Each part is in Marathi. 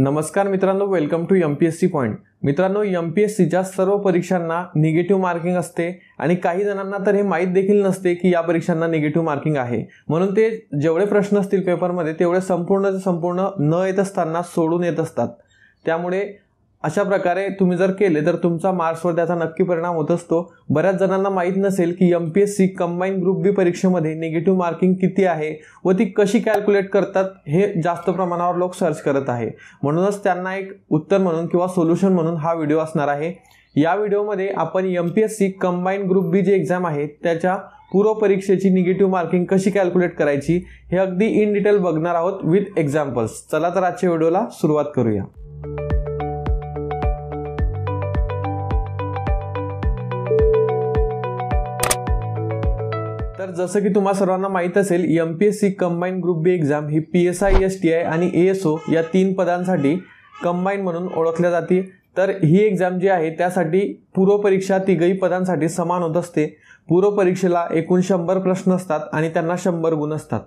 नमस्कार मित्रांनो welcome to M P S C point मित्रांनो एम पी एस सीच्या सर्व परीक्षांना निगेटिव्ह मार्किंग असते आणि काही जणांना तर हे माहीत देखील नसते की या परीक्षांना निगेटिव्ह मार्किंग आहे म्हणून ते जेवढे प्रश्न असतील पेपरमध्ये तेवढे संपूर्ण संपूर्ण न येत असताना सोडून येत असतात त्यामुळे अशा प्रकारे तुम्ही जर केले तर तुमचा मार्क्सवर त्याचा नक्की परिणाम होत असतो बऱ्याच जणांना माहीत नसेल की M P S C combine group B परीक्षेमध्ये निगेटिव्ह मार्किंग किती आहे व ती कशी कॅल्क्युलेट करतात हे जास्त प्रमाणावर लोक सर्च करत आहे म्हणूनच त्यांना एक उत्तर म्हणून किंवा सोल्युशन म्हणून हा व्हिडिओ असणार आहे या व्हिडिओमध्ये आपण M P S C combine group B जी एक्झाम आहे त्याच्या पूर्व परीक्षेची निगेटिव्ह मार्किंग कशी कॅल्क्युलेट करायची हे अगदी इन डिटेल बघणार आहोत विथ एक्झाम्पल्स चला तर आजच्या व्हिडिओला सुरुवात करूया तर जसं की तुम्हाला सर्वांना माहीत असेल M P S C combine group B exam ही P S I S T I आणि ए एस ओ या तीन पदांसाठी कंबाईन म्हणून ओळखल्या जाते तर ही एक्झाम जी आहे त्यासाठी पूर्वपरीक्षा तिघही पदांसाठी समान होत असते पूर्वपरीक्षेला एकूण शंभर प्रश्न असतात आणि त्यांना शंभर गुण असतात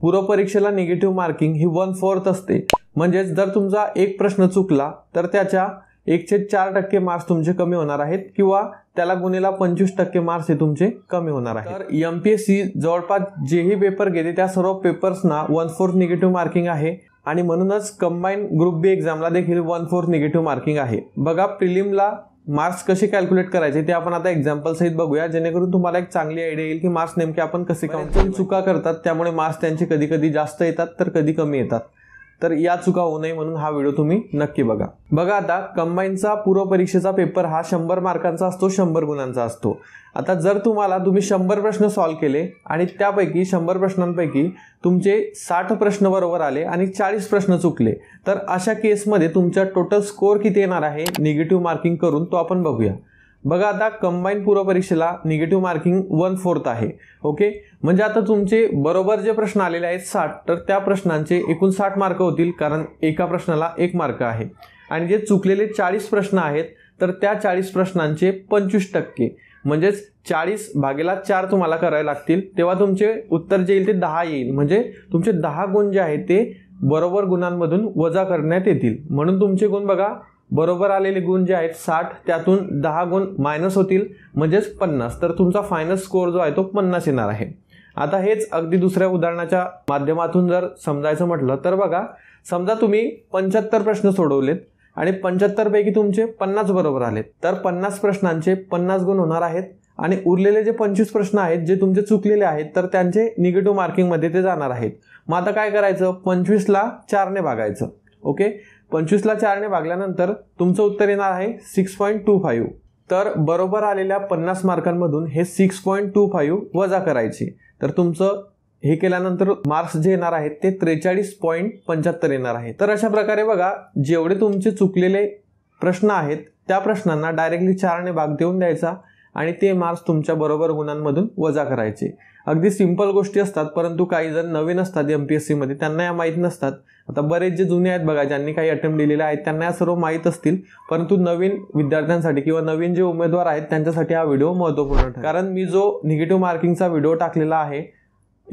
पूर्वपरीक्षेला निगेटिव्ह मार्किंग ही वन फोर्थ असते म्हणजेच जर तुमचा एक प्रश्न चुकला तर त्याच्या एकशे चार टक्के मार्क्स तुमचे कमी होणार आहेत किंवा त्याला गुन्हेला पंचवीस टक्के मार्क्स हे तुमचे कमी होणार आहे तर एम पी एस सी जवळपास जेही पेपर घेते त्या सर्व पेपर्सना वन फोर्थ निगेटिव्ह मार्किंग आहे आणि म्हणूनच कंबाईन ग्रुप बी एक्झामला देखील वन फोर्थ निगेटिव्ह मार्किंग आहे बघा प्रिलिमला मार्क्स कसे कॅल्क्युलेट करायचे ते आपण आता एक्झाम्पल सहित बघूया जेणेकरून तुम्हाला एक चांगली आयडिया येईल की मार्क्स नेमके आपण कसे काउंट चुका करतात त्यामुळे मार्क्स त्यांचे कधी कधी जास्त येतात तर कधी कमी येतात तर या चुका होऊ नये म्हणून हा व्हिडिओ तुम्ही नक्की बघा बघा आता कंबाईनचा परीक्षेचा पेपर हा शंभर मार्कांचा असतो शंभर गुणांचा असतो आता जर तुम्हाला तुम्ही शंभर प्रश्न सॉल्व केले आणि त्यापैकी शंभर प्रश्नांपैकी तुमचे साठ प्रश्न बरोबर आले आणि चाळीस प्रश्न चुकले तर अशा केसमध्ये तुमचा टोटल स्कोअर किती येणार आहे निगेटिव्ह मार्किंग करून तो आपण बघूया बघा आता कंबाईन परीक्षेला निगेटिव्ह मार्किंग वन फोर्थ आहे ओके म्हणजे आता तुमचे बरोबर जे प्रश्न आलेले आहेत साठ तर त्या प्रश्नांचे एकूण साठ मार्क होतील कारण एका प्रश्नाला एक मार्क आहे आणि जे चुकलेले चाळीस प्रश्न आहेत तर त्या चाळीस प्रश्नांचे पंचवीस टक्के म्हणजेच चाळीस भागेला चार तुम्हाला करावे लागतील तेव्हा तुमचे उत्तर जे येईल ते दहा येईल म्हणजे तुमचे दहा गुण जे आहेत ते बरोबर गुणांमधून वजा करण्यात येतील म्हणून तुमचे गुण बघा बरोबर आलेले गुण जे आहेत साठ त्यातून दहा गुण मायनस होतील म्हणजेच पन्नास तर तुमचा फायनल स्कोअर जो आहे तो पन्नास येणार आहे आता हेच अगदी दुसऱ्या उदाहरणाच्या माध्यमातून जर समजायचं म्हटलं तर बघा समजा तुम्ही पंच्याहत्तर प्रश्न सोडवलेत आणि पंच्याहत्तरपैकी तुमचे पन्नास बरोबर आलेत तर पन्नास प्रश्नांचे पन्नास गुण होणार आहेत आणि उरलेले जे पंचवीस प्रश्न आहेत जे तुमचे चुकलेले आहेत तर त्यांचे निगेटिव्ह मार्किंगमध्ये ते जाणार आहेत मग आता काय करायचं पंचवीसला चारने भागायचं ओके पंचवीसला चारने भागल्यानंतर तुमचं उत्तर येणार आहे सिक्स पॉईंट टू फाईव्ह तर बरोबर आलेल्या पन्नास मार्कांमधून हे सिक्स पॉईंट टू फाईव्ह वजा करायची तर तुमचं हे केल्यानंतर मार्क्स जे येणार आहेत ते त्रेचाळीस पॉईंट पंच्याहत्तर येणार आहे तर अशा प्रकारे बघा जेवढे तुमचे चुकलेले प्रश्न आहेत त्या प्रश्नांना डायरेक्टली चारने भाग देऊन द्यायचा आणि ते मार्क्स तुमच्या बरोबर गुणांमधून वजा करायचे अगदी सिंपल गोष्टी असतात परंतु काही जण नवीन असतात एम पी एस सीमध्ये त्यांना या माहीत नसतात आता बरेच जे जुने आहेत बघा ज्यांनी काही अटेम्प्ट दिलेले आहेत त्यांना या सर्व माहीत असतील परंतु नवीन विद्यार्थ्यांसाठी किंवा नवीन जे उमेदवार आहेत त्यांच्यासाठी हा व्हिडिओ महत्त्वपूर्ण कारण मी जो निगेटिव्ह मार्किंगचा व्हिडिओ टाकलेला आहे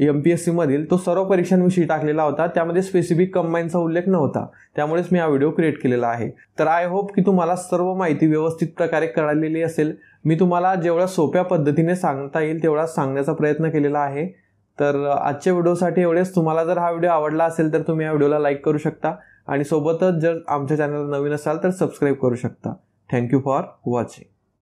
एम पी एस सीमधील तो सर्व परीक्षांविषयी टाकलेला होता त्यामध्ये स्पेसिफिक कंबाईनचा उल्लेख नव्हता त्यामुळेच मी हा व्हिडिओ क्रिएट केलेला आहे तर आय होप की तुम्हाला सर्व माहिती व्यवस्थित प्रकारे कळालेली असेल मी तुम्हाला जेवढ्या सोप्या पद्धतीने सांगता येईल तेवढा सांगण्याचा प्रयत्न केलेला आहे तर आजच्या व्हिडिओसाठी एवढेच तुम्हाला जर हा व्हिडिओ आवडला असेल तर तुम्ही या व्हिडिओला लाईक करू शकता आणि सोबतच जर आमच्या चॅनलला नवीन असाल तर सबस्क्राईब करू शकता थँक्यू फॉर वॉचिंग